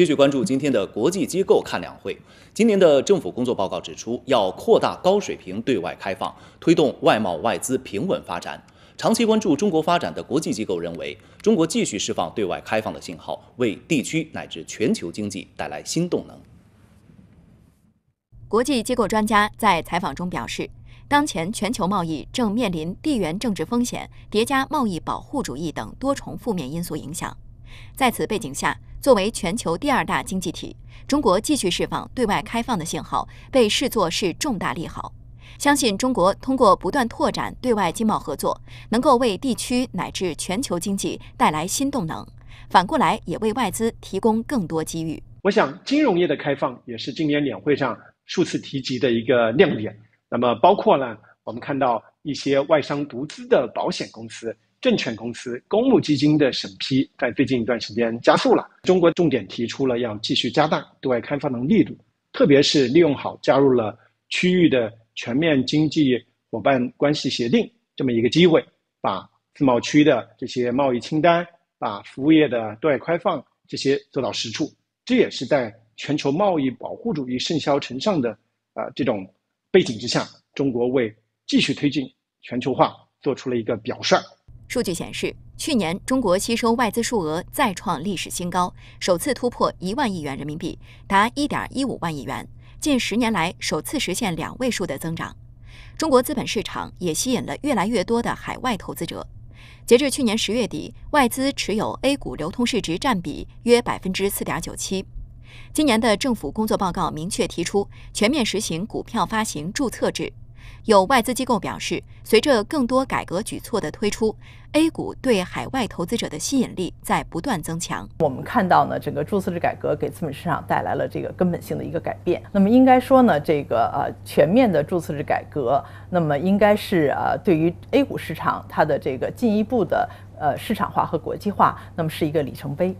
继续关注今天的国际机构看两会。今年的政府工作报告指出，要扩大高水平对外开放，推动外贸外资平稳发展。长期关注中国发展的国际机构认为，中国继续释放对外开放的信号，为地区乃至全球经济带来新动能。国际机构专家在采访中表示，当前全球贸易正面临地缘政治风险叠加、贸易保护主义等多重负面因素影响，在此背景下。作为全球第二大经济体，中国继续释放对外开放的信号，被视作是重大利好。相信中国通过不断拓展对外经贸合作，能够为地区乃至全球经济带来新动能，反过来也为外资提供更多机遇。我想，金融业的开放也是今年两会上数次提及的一个亮点。那么，包括呢，我们看到一些外商独资的保险公司。证券公司、公募基金的审批在最近一段时间加速了。中国重点提出了要继续加大对外开放的力度，特别是利用好加入了区域的全面经济伙伴关系协定这么一个机会，把自贸区的这些贸易清单、把服务业的对外开放这些做到实处。这也是在全球贸易保护主义盛嚣尘上的呃这种背景之下，中国为继续推进全球化做出了一个表率。数据显示，去年中国吸收外资数额再创历史新高，首次突破一万亿元人民币，达一点一五万亿元，近十年来首次实现两位数的增长。中国资本市场也吸引了越来越多的海外投资者。截至去年十月底，外资持有 A 股流通市值占比约百分之四点九七。今年的政府工作报告明确提出，全面实行股票发行注册制。有外资机构表示，随着更多改革举措的推出，A 股对海外投资者的吸引力在不断增强。我们看到呢，整个注册制改革给资本市场带来了这个根本性的一个改变。那么应该说呢，这个呃全面的注册制改革，那么应该是呃对于 A 股市场它的这个进一步的呃市场化和国际化，那么是一个里程碑。